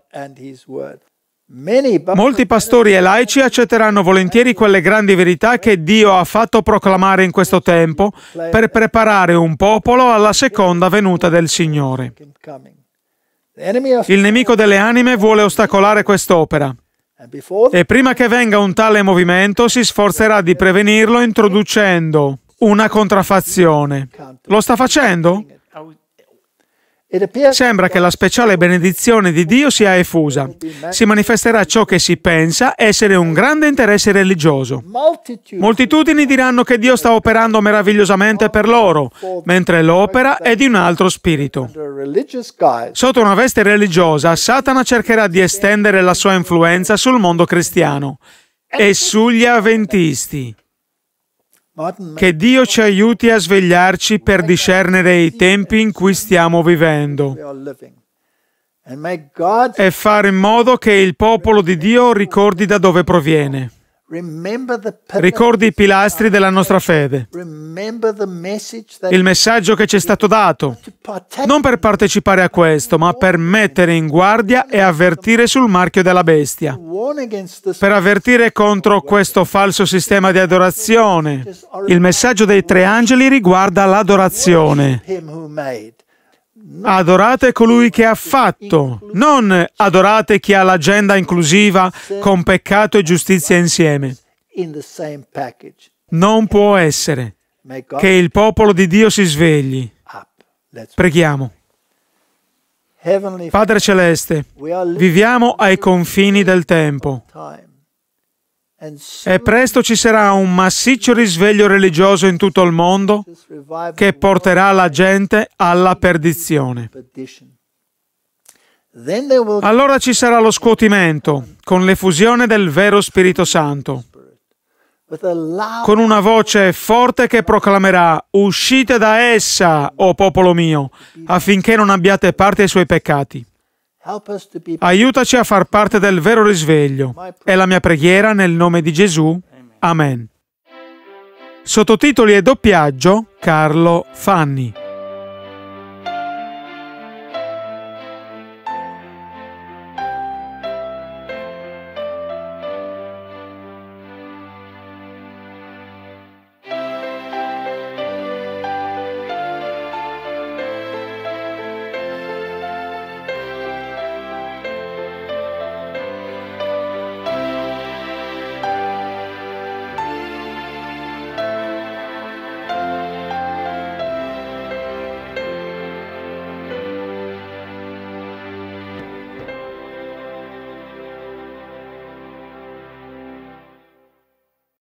Molti pastori e laici accetteranno volentieri quelle grandi verità che Dio ha fatto proclamare in questo tempo per preparare un popolo alla seconda venuta del Signore. Il nemico delle anime vuole ostacolare quest'opera e prima che venga un tale movimento si sforzerà di prevenirlo introducendo una contraffazione. Lo sta facendo? Sembra che la speciale benedizione di Dio sia effusa. Si manifesterà ciò che si pensa essere un grande interesse religioso. Moltitudini diranno che Dio sta operando meravigliosamente per loro, mentre l'opera è di un altro spirito. Sotto una veste religiosa, Satana cercherà di estendere la sua influenza sul mondo cristiano e sugli avventisti. Che Dio ci aiuti a svegliarci per discernere i tempi in cui stiamo vivendo e fare in modo che il popolo di Dio ricordi da dove proviene.
Ricordi i
pilastri della nostra fede,
il
messaggio che ci è stato dato, non per partecipare a questo, ma per mettere in guardia e avvertire sul marchio della bestia, per avvertire contro questo falso sistema di adorazione. Il messaggio dei tre angeli riguarda l'adorazione. Adorate colui che ha fatto, non adorate chi ha l'agenda inclusiva con peccato e giustizia insieme. Non può essere che il popolo di Dio si svegli. Preghiamo.
Padre Celeste, viviamo
ai confini del tempo. E presto ci sarà un massiccio risveglio religioso in tutto il mondo che porterà la gente alla perdizione. Allora ci sarà lo scuotimento con l'effusione del vero Spirito Santo, con una voce forte che proclamerà uscite da essa, o popolo mio, affinché non abbiate parte ai suoi peccati. Aiutaci a far parte del vero risveglio. È la mia preghiera nel nome di Gesù. Amen. Sottotitoli e doppiaggio Carlo Fanni.